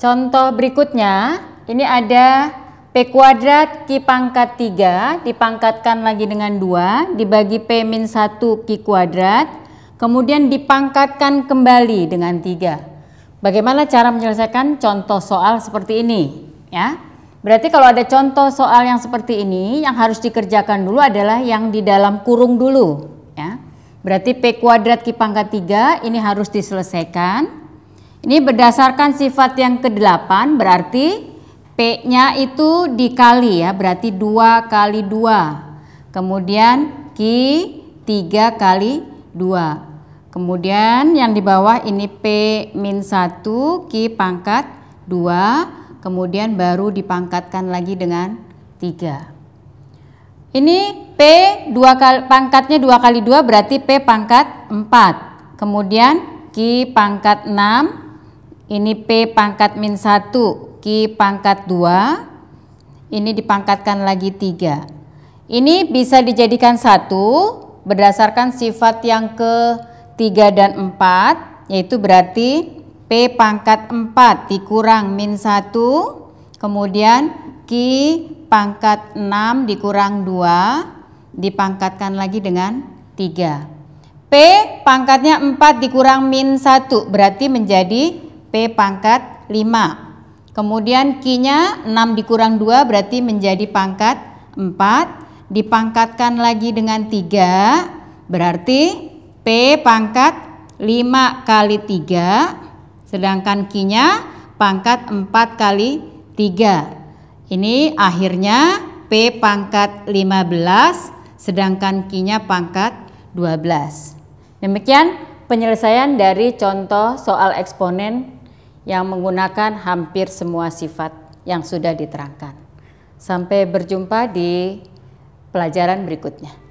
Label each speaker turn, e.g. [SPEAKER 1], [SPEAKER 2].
[SPEAKER 1] Contoh berikutnya, ini ada P kuadrat Q pangkat 3 dipangkatkan lagi dengan 2 dibagi P min 1 Q kuadrat kemudian dipangkatkan kembali dengan 3. Bagaimana cara menyelesaikan contoh soal seperti ini? Ya, Berarti kalau ada contoh soal yang seperti ini yang harus dikerjakan dulu adalah yang di dalam kurung dulu. Ya. Berarti P kuadrat Q pangkat 3 ini harus diselesaikan ini berdasarkan sifat yang ke-8 berarti P-nya itu dikali ya, berarti 2 kali 2. Kemudian Q 3 kali 2. Kemudian yang di bawah ini P min 1, Q pangkat 2. Kemudian baru dipangkatkan lagi dengan 3. Ini P dua kali, pangkatnya 2 kali 2 berarti P pangkat 4. Kemudian Q pangkat 6 ini P pangkat min 1, Q pangkat 2. Ini dipangkatkan lagi 3. Ini bisa dijadikan satu berdasarkan sifat yang ke 3 dan 4 yaitu berarti P pangkat 4 dikurang min 1 kemudian Q pangkat 6 dikurang 2 dipangkatkan lagi dengan 3. P pangkatnya 4 dikurang min 1 berarti menjadi P pangkat 5. Kemudian Q-nya 6 dikurang 2 berarti menjadi pangkat 4. Dipangkatkan lagi dengan 3 berarti P pangkat 5 kali 3. Sedangkan Q-nya pangkat 4 kali 3. Ini akhirnya P pangkat 15 sedangkan Q-nya pangkat 12. Demikian penyelesaian dari contoh soal eksponen yang menggunakan hampir semua sifat yang sudah diterangkan. Sampai berjumpa di pelajaran berikutnya.